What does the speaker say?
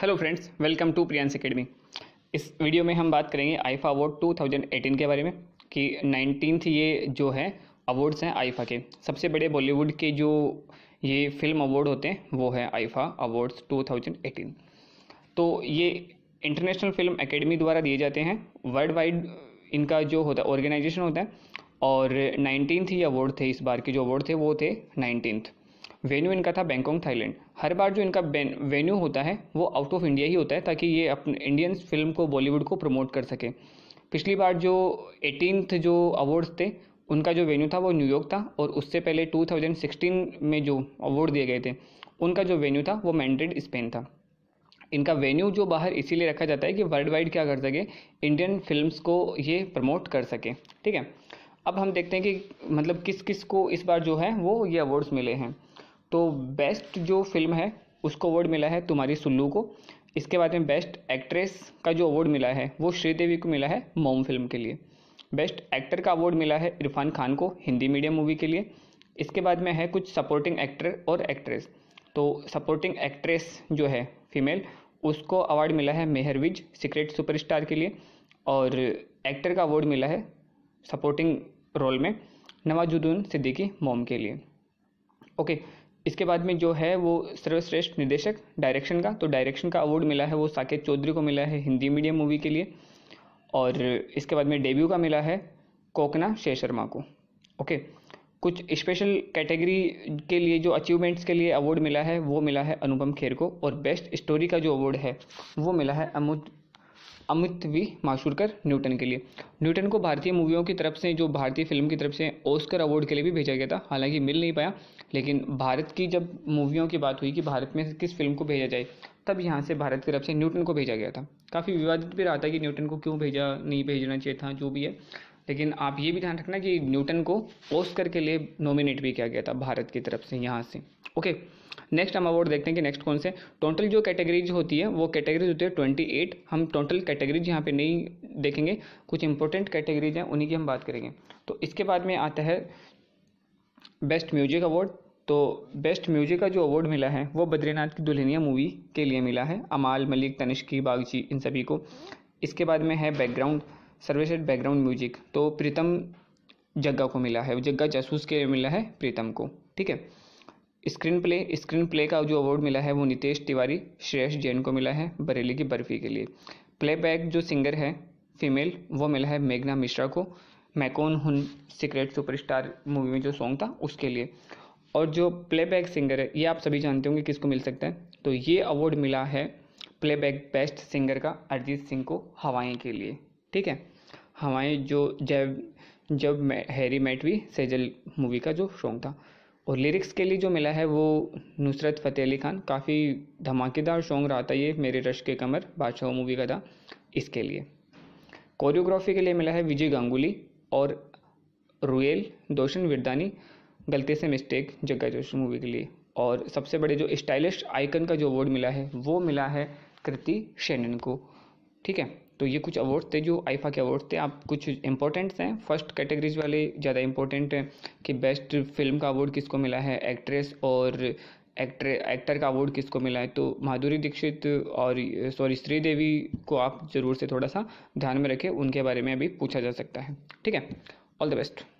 hello friends welcome to Priyansh academy इस video में हम बात करेंगे आईफा अवार्ड 2018 के बारे में कि नाइनटीन्थ ये जो है अवार्ड्स हैं आईफा के सबसे बड़े बॉलीवुड के जो ये फिल्म अवार्ड होते हैं वो है आईफा अवार्ड्स 2018 तो ये इंटरनेशनल फिल्म एकेडमी द्वारा दिए जाते हैं वर्ल्ड वाइड इनका जो होता है ऑर्गेनाइजेशन होता है और नाइनटीन्थ ये अवार्ड थे इस बार के जो अवार्ड थे वो थे नाइनटीन्थ वेन्यू इनका था बैंकॉक थाईलैंड हर बार जो इनका वेन्यू होता है वो आउट ऑफ इंडिया ही होता है ताकि ये अपने इंडियन फिल्म को बॉलीवुड को प्रमोट कर सके पिछली बार जो एटीनथ जो अवार्ड्स थे उनका जो वेन्यू था वो न्यूयॉर्क था और उससे पहले 2016 में जो अवार्ड दिए गए थे उनका जो वेन्यू था वो मैंड्रिड स्पेन था इनका वेन्यू जो बाहर इसीलिए रखा जाता है कि वर्ल्ड वाइड क्या कर सके इंडियन फिल्म्स को ये प्रमोट कर सके ठीक है अब हम देखते हैं कि मतलब किस किस को इस बार जो है वो ये अवार्ड्स मिले हैं तो बेस्ट जो फिल्म है उसको अवार्ड मिला है तुम्हारी सुल्लू को इसके बाद में बेस्ट एक्ट्रेस का जो अवार्ड मिला है वो श्रीदेवी को मिला है मोम फिल्म के लिए बेस्ट एक्टर का अवार्ड मिला है इरफान खान को हिंदी मीडियम मूवी के लिए इसके बाद में है कुछ सपोर्टिंग एक्टर और एक्ट्रेस तो सपोर्टिंग एक्ट्रेस जो है फीमेल उसको अवार्ड मिला है मेहरविज सीक्रेट सुपरस्टार के लिए और एक्टर का अवार्ड मिला है सपोर्टिंग रोल में नवाजुद्दीन सिद्दीकी मोम के लिए ओके इसके बाद में जो है वो सर्वश्रेष्ठ निर्देशक डायरेक्शन का तो डायरेक्शन का अवार्ड मिला है वो साकेत चौधरी को मिला है हिंदी मीडियम मूवी के लिए और इसके बाद में डेब्यू का मिला है कोकना शे शर्मा को ओके कुछ स्पेशल कैटेगरी के लिए जो अचीवमेंट्स के लिए अवार्ड मिला है वो मिला है अनुपम खेर को और बेस्ट स्टोरी का जो अवार्ड है वो मिला है अमुद अमित वी माशूरकर न्यूटन के लिए न्यूटन को भारतीय मूवियों की तरफ से जो भारतीय फिल्म की तरफ से ओस्कर अवार्ड के लिए भी भेजा गया था हालांकि मिल नहीं पाया लेकिन भारत की जब मूवियों की बात हुई कि भारत में किस फिल्म को भेजा जाए तब यहाँ से भारत की तरफ से न्यूटन को भेजा गया था काफ़ी विवादित भी रहा था कि न्यूटन को क्यों भेजा नहीं भेजना चाहिए था जो भी है लेकिन आप ये भी ध्यान रखना कि न्यूटन को ओस्कर के लिए नॉमिनेट भी किया गया था भारत की तरफ से यहाँ से ओके नेक्स्ट हम अवार्ड देखते हैं कि नेक्स्ट कौन से टोटल जो कैटेगरीज होती है वो कैटेगरीज होती है ट्वेंटी एट हम टोटल कैटेगरीज यहाँ पे नहीं देखेंगे कुछ इंपॉर्टेंट कैटेगरीज हैं उन्हीं की हम बात करेंगे तो इसके बाद में आता है बेस्ट म्यूजिक अवार्ड तो बेस्ट म्यूजिक का जो अवार्ड मिला है वो बद्रीनाथ की दुल्हनिया मूवी के लिए मिला है अमाल मलिक तनिष्की बागची इन सभी को इसके बाद में है बैकग्राउंड सर्वश्रेष्ठ बैकग्राउंड म्यूजिक तो प्रीतम जग्गा को मिला है जग्गा जासूस के लिए मिला है प्रीतम को ठीक है स्क्रीन प्ले स्क्रीन प्ले का जो अवार्ड मिला है वो नितेश तिवारी श्रेयस जैन को मिला है बरेली की बर्फ़ी के लिए प्लेबैक जो सिंगर है फीमेल वो मिला है मेघना मिश्रा को मैकोन हुन सीक्रेट सुपरस्टार मूवी में जो सॉन्ग था उसके लिए और जो प्लेबैक सिंगर है ये आप सभी जानते होंगे किसको मिल सकता है तो ये अवार्ड मिला है प्लेबैक बेस्ट सिंगर का अरिजीत सिंह को हवाएं के लिए ठीक है हवाएं जो जब जब हैरी मैटवी सेजल मूवी का जो सॉन्ग था और लिरिक्स के लिए जो मिला है वो नुसरत फ़तेह अली खान काफ़ी धमाकेदार सॉन्ग रहा था ये मेरे रश के कमर बादशाह मूवी का था इसके लिए कोरियोग्राफी के लिए मिला है विजय गांगुली और रुएल दोशन विरदानी गलती से मिस्टेक जग्गा जोशी मूवी के लिए और सबसे बड़े जो स्टाइलिश आइकन का जो अवार्ड मिला है वो मिला है कृति शेनन को ठीक है तो ये कुछ अवार्ड थे जो आईफा के अवार्ड थे आप कुछ इंपॉर्टेंट्स हैं फर्स्ट कैटेगरीज वाले ज़्यादा इंपॉर्टेंट हैं कि बेस्ट फिल्म का अवार्ड किसको मिला है एक्ट्रेस और एक्टर एक्टर का अवार्ड किसको मिला है तो माधुरी दीक्षित और सॉरी श्रीदेवी को आप ज़रूर से थोड़ा सा ध्यान में रखें उनके बारे में अभी पूछा जा सकता है ठीक है ऑल द बेस्ट